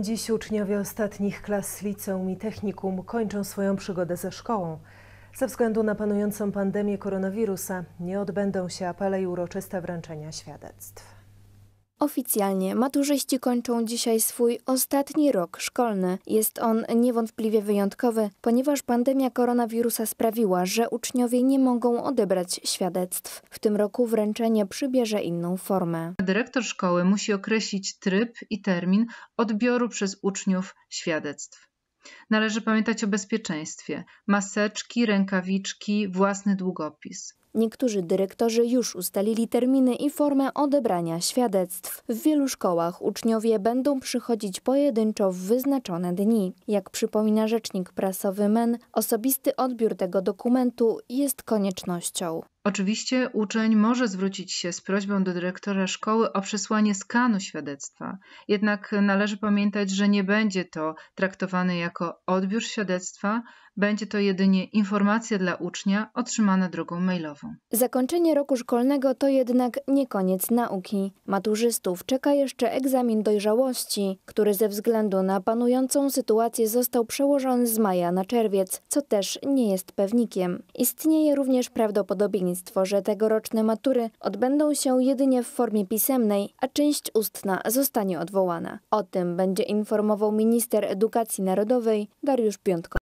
Dziś uczniowie ostatnich klas liceum i technikum kończą swoją przygodę ze szkołą. Ze względu na panującą pandemię koronawirusa nie odbędą się apele i uroczyste wręczenia świadectw. Oficjalnie maturzyści kończą dzisiaj swój ostatni rok szkolny. Jest on niewątpliwie wyjątkowy, ponieważ pandemia koronawirusa sprawiła, że uczniowie nie mogą odebrać świadectw. W tym roku wręczenie przybierze inną formę. Dyrektor szkoły musi określić tryb i termin odbioru przez uczniów świadectw. Należy pamiętać o bezpieczeństwie maseczki, rękawiczki, własny długopis. Niektórzy dyrektorzy już ustalili terminy i formę odebrania świadectw. W wielu szkołach uczniowie będą przychodzić pojedynczo w wyznaczone dni. Jak przypomina rzecznik prasowy MEN, osobisty odbiór tego dokumentu jest koniecznością. Oczywiście uczeń może zwrócić się z prośbą do dyrektora szkoły o przesłanie skanu świadectwa, jednak należy pamiętać, że nie będzie to traktowane jako odbiór świadectwa, będzie to jedynie informacja dla ucznia otrzymana drogą mailową. Zakończenie roku szkolnego to jednak nie koniec nauki. Maturzystów czeka jeszcze egzamin dojrzałości, który ze względu na panującą sytuację został przełożony z maja na czerwiec, co też nie jest pewnikiem. Istnieje również prawdopodobieństwo, że tegoroczne matury odbędą się jedynie w formie pisemnej, a część ustna zostanie odwołana. O tym będzie informował minister edukacji narodowej Dariusz Piątko.